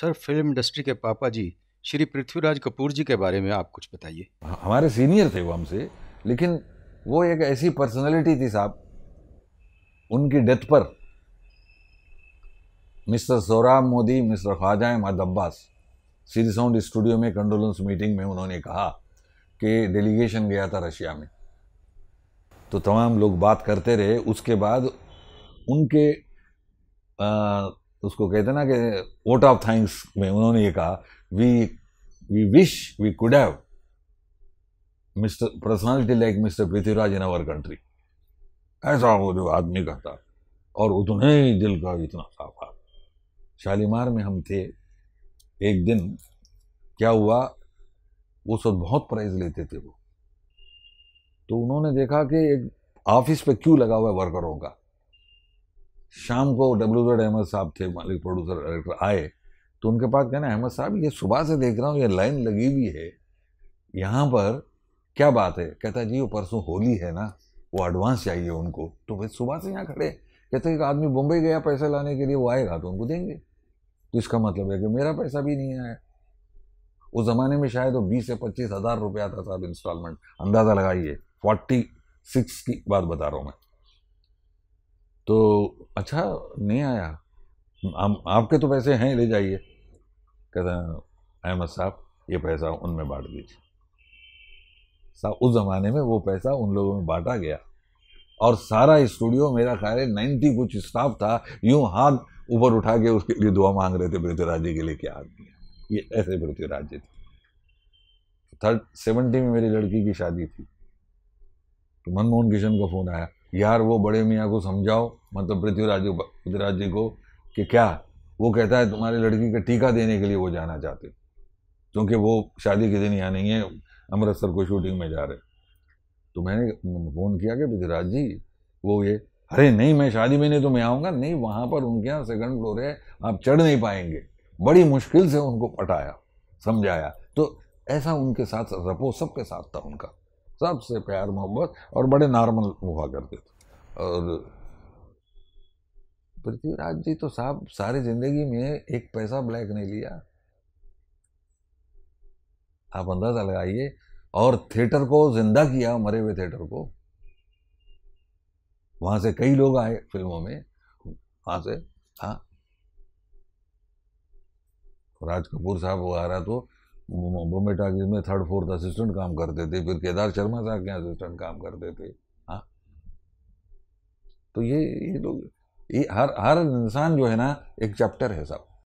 sir film industry के पापा जी श्री पृथ्वीराज कपूर जी के बारे में आप कुछ बताइए हाँ, हमारे सीनियर थे वो हमसे लेकिन वो एक ऐसी पर्सनैलिटी थी साहब उनकी डेथ पर मिस्टर सौराम Modi mister Khwaja Ahmad Abbas Shree sound studio में कंडोलेंस मीटिंग में उन्होंने कहा कि डेलीगेशन गया था रशिया में तो तमाम लोग बात करते रहे उसके बाद उनके आ, तो उसको कहते ना कि वोट ऑफ थैंक्स में उन्होंने ये कहा we we wish we could have mister personality like mister Prithviraj in our country ऐसा वो जो आदमी का था और उतने तो ही दिल का इतना साफ आ शालीमार में हम थे एक दिन क्या हुआ वो सब बहुत प्राइज लेते थे वो तो उन्होंने देखा कि एक ऑफिस पे क्यों लगा हुआ है वर्करों का शाम को डब्ल्यू जेड अहमद साहब थे मालिक प्रोड्यूसर डायरेक्टर आए तो उनके पास कहना अहमद साहब ये सुबह से देख रहा हूँ ये लाइन लगी हुई है यहाँ पर क्या बात है कहता जी वो परसों होली है ना वो एडवांस चाहिए उनको तो भाई सुबह से यहाँ खड़े कहते एक आदमी मुंबई गया पैसे लाने के लिए वो आएगा तो उनको देंगे तो इसका मतलब है कि मेरा पैसा भी नहीं आया उस ज़माने में शायद वो बीस से पच्चीस हज़ार रुपया था साहब इंस्टॉलमेंट अंदाज़ा लगाइए फोर्टी सिक्स की बात बता रहा हूँ मैं तो अच्छा नहीं आया आ, आपके तो पैसे हैं ले जाइए कहते हैं अहमद साहब ये पैसा उनमें बांट दीजिए साहब उस ज़माने में वो पैसा उन लोगों में बांटा गया और सारा स्टूडियो मेरा ख्याल है नाइन्टी कुछ स्टाफ था यूं हाथ ऊपर उठा के उसके लिए दुआ मांग रहे थे पृथ्वीराज जी के लिए क्या आदमी ये ऐसे पृथ्वीराज जी थे थर्ड सेवेंटी में मेरी लड़की की शादी थी तो मनमोहन किशन को फ़ोन आया यार वो बड़े मियाँ को समझाओ मतलब पृथ्वीराज पृथ्वीराज जी को कि क्या वो कहता है तुम्हारी लड़की का टीका देने के लिए वो जाना चाहते क्योंकि वो शादी के दिन यहाँ नहीं है अमृतसर को शूटिंग में जा रहे तो मैंने फ़ोन किया कि पृथ्वीराज जी वो ये अरे नहीं मैं शादी में नहीं तो मैं आऊँगा नहीं वहाँ पर उनके यहाँ सेकंड फ्लोर है आप चढ़ नहीं पाएंगे बड़ी मुश्किल से उनको पटाया समझाया तो ऐसा उनके साथ रपो सबके साथ था उनका सबसे प्यार मोहब्बत और बड़े नॉर्मल हुआ करते थे और पृथ्वीराज जी तो साहब सारी जिंदगी में एक पैसा ब्लैक नहीं लिया आप अंदाजा लगाइए और थिएटर को जिंदा किया मरे हुए थिएटर को वहां से कई लोग आए फिल्मों में वहां से हाँ राज कपूर साहब वो आ रहा तो बॉम्बे जी में थर्ड फोर्थ असिस्टेंट काम करते थे फिर केदार शर्मा साहब के असिस्टेंट काम करते थे हाँ तो ये ये लोग ये हर हर इंसान जो है ना एक चैप्टर है साहब